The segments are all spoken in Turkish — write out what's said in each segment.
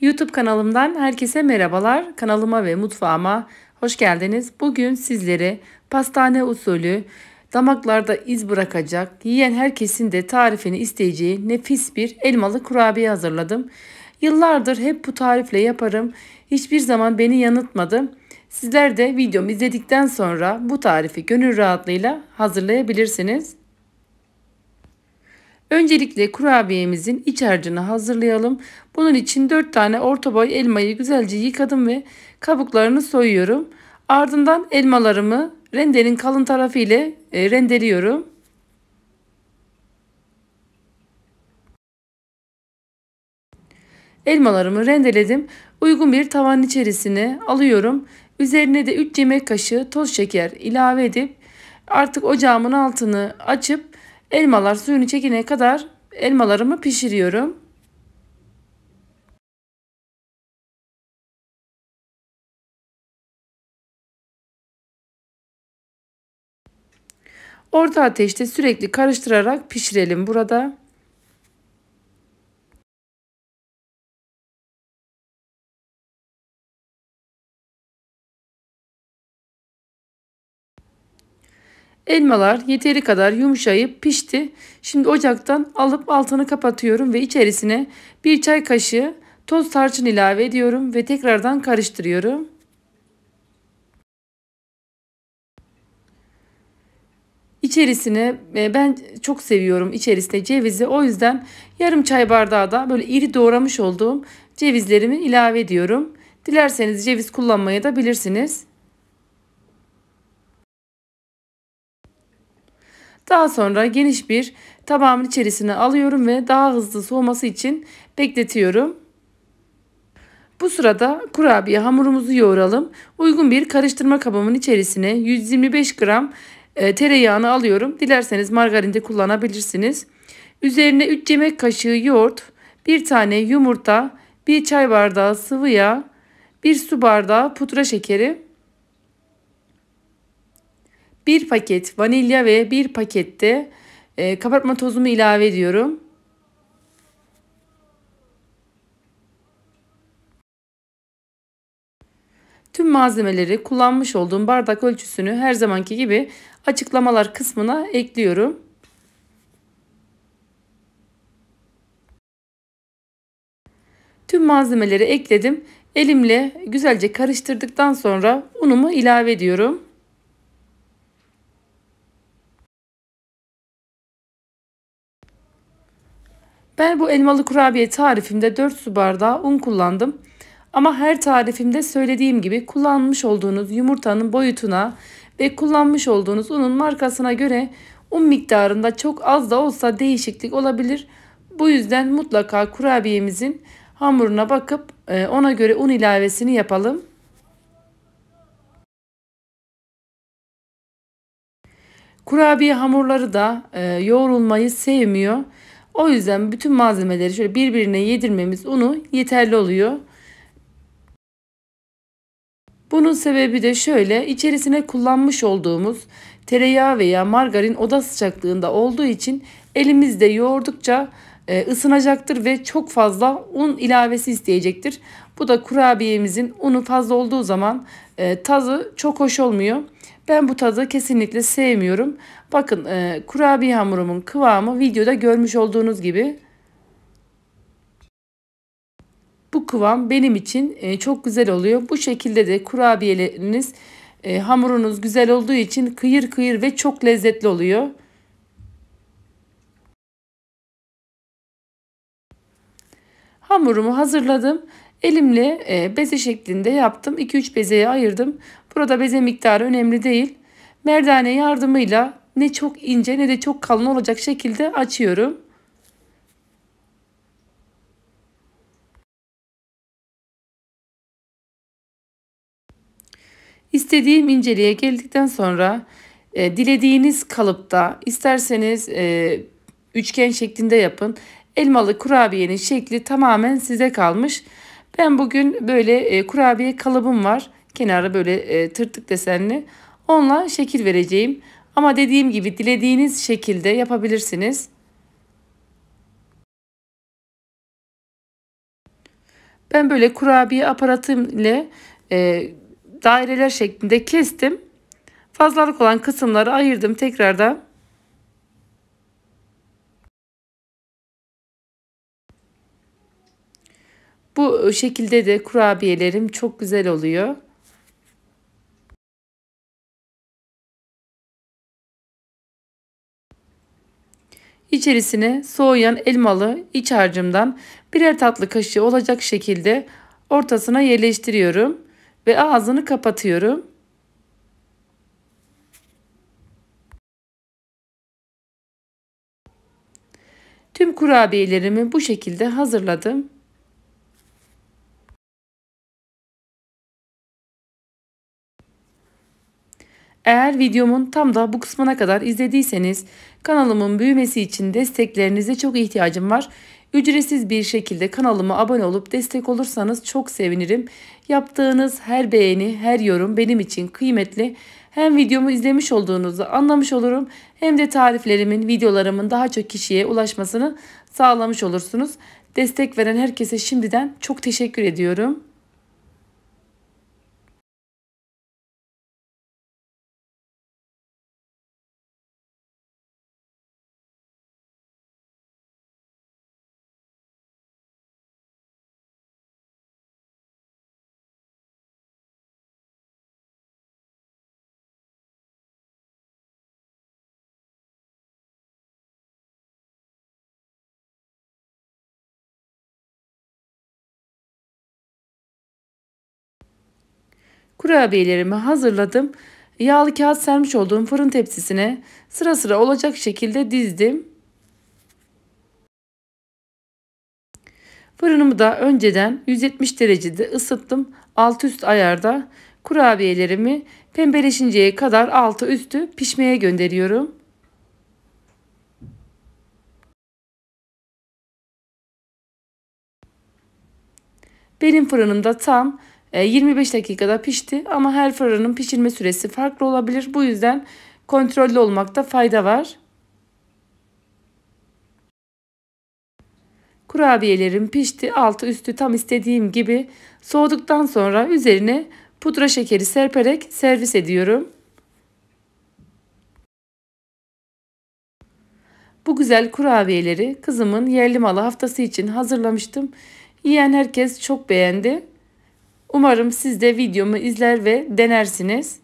YouTube kanalımdan herkese merhabalar. Kanalıma ve mutfağıma hoş geldiniz. Bugün sizlere pastane usulü damaklarda iz bırakacak, yiyen herkesin de tarifini isteyeceği nefis bir elmalı kurabiye hazırladım. Yıllardır hep bu tarifle yaparım. Hiçbir zaman beni yanıltmadı. Sizler de videomu izledikten sonra bu tarifi gönül rahatlığıyla hazırlayabilirsiniz. Öncelikle kurabiyemizin iç harcını hazırlayalım. Bunun için 4 tane orta boy elmayı güzelce yıkadım ve kabuklarını soyuyorum. Ardından elmalarımı rendenin kalın tarafı ile e, rendeliyorum. Elmalarımı rendeledim. Uygun bir tavanın içerisine alıyorum. Üzerine de 3 yemek kaşığı toz şeker ilave edip artık ocağımın altını açıp Elmalar suyunu çekene kadar elmalarımı pişiriyorum. Orta ateşte sürekli karıştırarak pişirelim burada. Elmalar yeteri kadar yumuşayıp pişti. Şimdi ocaktan alıp altını kapatıyorum ve içerisine bir çay kaşığı toz tarçın ilave ediyorum ve tekrardan karıştırıyorum. İçerisine e, ben çok seviyorum içerisinde cevizi o yüzden yarım çay bardağı da böyle iri doğramış olduğum cevizlerimi ilave ediyorum. Dilerseniz ceviz kullanmayı da bilirsiniz. Daha sonra geniş bir tabağımın içerisine alıyorum ve daha hızlı soğuması için bekletiyorum. Bu sırada kurabiye hamurumuzu yoğuralım. Uygun bir karıştırma kabımın içerisine 125 gram e, tereyağını alıyorum. Dilerseniz margarin de kullanabilirsiniz. Üzerine 3 yemek kaşığı yoğurt, 1 tane yumurta, 1 çay bardağı sıvı yağ, 1 su bardağı pudra şekeri 1 paket vanilya ve 1 pakette e, kabartma tozumu ilave ediyorum. Tüm malzemeleri kullanmış olduğum bardak ölçüsünü her zamanki gibi açıklamalar kısmına ekliyorum. Tüm malzemeleri ekledim. Elimle güzelce karıştırdıktan sonra unumu ilave ediyorum. Ben bu elmalı kurabiye tarifimde 4 su bardağı un kullandım. Ama her tarifimde söylediğim gibi kullanmış olduğunuz yumurtanın boyutuna ve kullanmış olduğunuz unun markasına göre un miktarında çok az da olsa değişiklik olabilir. Bu yüzden mutlaka kurabiyemizin hamuruna bakıp e, ona göre un ilavesini yapalım. Kurabiye hamurları da e, yoğrulmayı sevmiyor. O yüzden bütün malzemeleri şöyle birbirine yedirmemiz unu yeterli oluyor. Bunun sebebi de şöyle içerisine kullanmış olduğumuz tereyağı veya margarin oda sıcaklığında olduğu için elimizde yoğurdukça e, ısınacaktır ve çok fazla un ilavesi isteyecektir. Bu da kurabiyemizin unu fazla olduğu zaman e, tadı çok hoş olmuyor. Ben bu tadı kesinlikle sevmiyorum. Bakın e, kurabiye hamurumun kıvamı videoda görmüş olduğunuz gibi. Bu kıvam benim için çok güzel oluyor. Bu şekilde de kurabiyeleriniz hamurunuz güzel olduğu için kıyır kıyır ve çok lezzetli oluyor. Hamurumu hazırladım. Elimle e, beze şeklinde yaptım. 2-3 bezeye ayırdım. Burada beze miktarı önemli değil. Merdane yardımıyla ne çok ince ne de çok kalın olacak şekilde açıyorum. İstediğim inceliğe geldikten sonra e, dilediğiniz kalıpta isterseniz e, üçgen şeklinde yapın. Elmalı kurabiyenin şekli tamamen size kalmış. Ben bugün böyle e, kurabiye kalıbım var. Kenarı böyle e, tırtık desenli. Onunla şekil vereceğim. Ama dediğim gibi dilediğiniz şekilde yapabilirsiniz. Ben böyle kurabiye aparatım ile e, daireler şeklinde kestim. Fazlalık olan kısımları ayırdım tekrardan. Bu e, şekilde de kurabiyelerim çok güzel oluyor. İçerisine soğuyan elmalı iç harcımdan birer tatlı kaşığı olacak şekilde ortasına yerleştiriyorum ve ağzını kapatıyorum. Tüm kurabiyelerimi bu şekilde hazırladım. Eğer videomun tam da bu kısmına kadar izlediyseniz kanalımın büyümesi için desteklerinize çok ihtiyacım var. Ücretsiz bir şekilde kanalıma abone olup destek olursanız çok sevinirim. Yaptığınız her beğeni, her yorum benim için kıymetli. Hem videomu izlemiş olduğunuzu anlamış olurum hem de tariflerimin, videolarımın daha çok kişiye ulaşmasını sağlamış olursunuz. Destek veren herkese şimdiden çok teşekkür ediyorum. Kurabiyelerimi hazırladım. Yağlı kağıt sermiş olduğum fırın tepsisine sıra sıra olacak şekilde dizdim. Fırınımı da önceden 170 derecede ısıttım. Alt üst ayarda kurabiyelerimi pembeleşinceye kadar altı üstü pişmeye gönderiyorum. Benim fırınımda tam 25 e, dakikada pişti ama her fırının pişirme süresi farklı olabilir. Bu yüzden kontrollü olmakta fayda var. Kurabiyelerim pişti, altı üstü tam istediğim gibi. Soğuduktan sonra üzerine pudra şekeri serperek servis ediyorum. Bu güzel kurabiyeleri kızımın yerli malı haftası için hazırlamıştım. Yiyen herkes çok beğendi. Umarım siz de videomu izler ve denersiniz.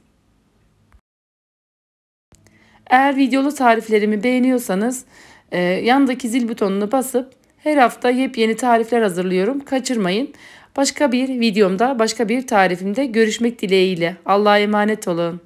Eğer videolu tariflerimi beğeniyorsanız e, yandaki zil butonunu basıp her hafta yepyeni tarifler hazırlıyorum. Kaçırmayın. Başka bir videomda, başka bir tarifimde görüşmek dileğiyle. Allah'a emanet olun.